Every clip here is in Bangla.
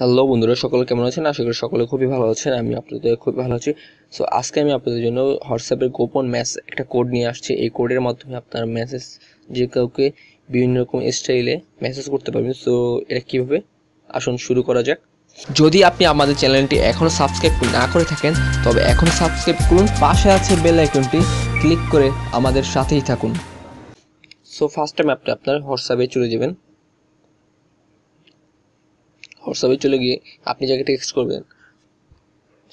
হ্যালো বন্ধুরা সকলে কেমন আছেন আশা করি সকলে খুবই ভালো আছেন আমি আপনাদের খুবই ভালো আছি সো আজকে আমি আপনাদের জন্য হোয়াটসঅ্যাপের গোপন ম্যাস একটা কোড নিয়ে আসছি এই কোডের মাধ্যমে আপনার মেসেজ যে কাউকে বিভিন্ন রকম স্টাইলে মেসেজ করতে পারবেন সো এটা কীভাবে আসুন শুরু করা যাক যদি আপনি আমাদের চ্যানেলটি এখনও সাবস্ক্রাইব না করে থাকেন তবে এখন সাবস্ক্রাইব করুন পাশে আছে বেল আইকনটি ক্লিক করে আমাদের সাথেই থাকুন সো ফার্স্ট টাইম আপনি আপনার হোয়াটসঅ্যাপে চলে যাবেন হোয়াটসঅ্যাপে চলে গিয়ে আপনি যাকে টেক্সট করবেন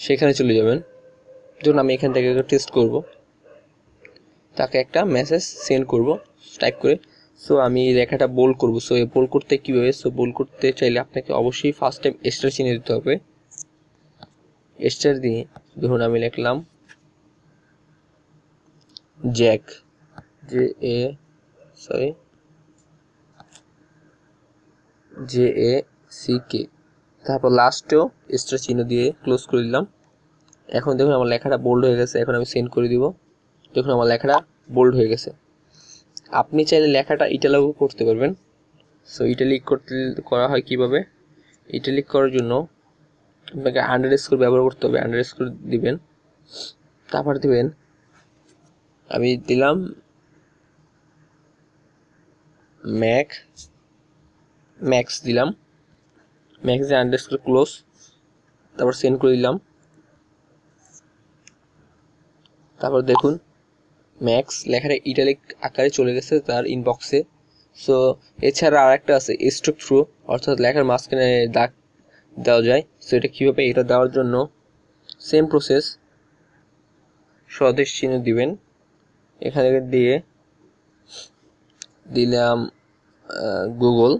সেখানে চলে যাবেন ধরুন আমি এখান থেকে টেক্সট করব তাকে একটা মেসেজ সেন্ড করব টাইপ করে সো আমি লেখাটা বোল করব সো বোল করতে কীভাবে সো বোল করতে চাইলে আপনাকে অবশ্যই ফার্স্ট টাইম এক্সট্রা চিনে দিতে হবে এক্সট্রা দিয়ে ধরুন আমি লিখলাম Jack J A sorry J A C K তারপর লাস্টেও এক্সট্রা চিহ্ন দিয়ে ক্লোজ করে দিলাম এখন দেখুন আমার লেখাটা বোল্ড হয়ে গেছে এখন আমি সেন্ড করে দিব দেখুন আমার লেখাটা বোল্ড হয়ে গেছে আপনি চাইলে লেখাটা ইটালিকও করতে পারবেন সো ইটালিক করতে করা হয় কিভাবে ইটালিক করার জন্য আপনাকে আন্ডার স্কোর ব্যবহার করতে হবে আন্ডার স্কোর দিবেন তারপর দিবেন আমি দিলাম ম্যাক ম্যাক্স দিলাম ম্যাক্সে আন্ডারস্কোর ক্লোজ তারপর সেন্ড করে দিলাম তারপর দেখুন ম্যাক্স লেখাটা ইটালিক আকারে চলে গেছে তার ইনবক্সে সো এছাড়া আর একটা আছে স্ট্রোক থ্রু অর্থাৎ লেখার মাঝখানে দাগ দেওয়া যায় সো এটা কীভাবে এটা দেওয়ার জন্য সেম প্রসেস স্বদেশ চিহ্ন দিবেন এখানে দিয়ে দিলাম গুগল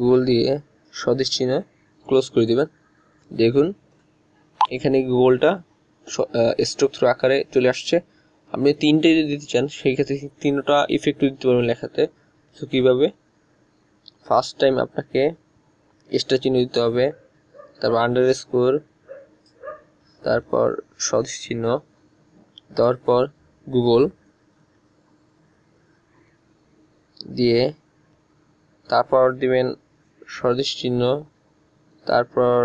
গুগল দিয়ে স্বদেশ চিহ্ন ক্লোজ করে দেবেন দেখুন এখানে গুগলটা স্ট্রোক থ্রু আকারে চলে আসছে আপনি তিনটে যদি দিতে চান সেই ক্ষেত্রে তিনটা ইফেক্ট দিতে পারবেন লেখাতে তো কীভাবে ফার্স্ট টাইম আপনাকে স্টার চিহ্ন দিতে হবে তারপর আন্ডার স্কোর তারপর স্বদেশ চিহ্ন দেওয়ার পর গুগল দিয়ে তারপর দিবেন সদিশ চিহ্ন তারপর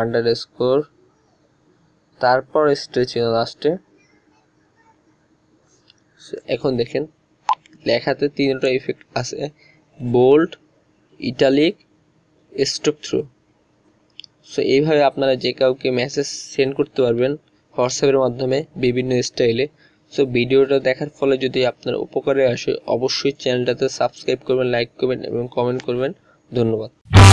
আন্ডার স্কোর তারপর স্ট্রে চিহ্ন লাস্টে এখন দেখেন লেখাতে তিনটা ইফেক্ট আছে bold italic stop through so এইভাবে আপনারা যে কাউকে মেসেজ সেন্ড করতে পারবেন হোয়াটসঅ্যাপের মাধ্যমে বিভিন্ন স্টাইলে সো ভিডিওটা দেখার ফলে যদি আপনার উপকারে আসে অবশ্যই চ্যানেলটাতে সাবস্ক্রাইব করবেন লাইক করবেন এবং কমেন্ট করবেন ধন্যবাদ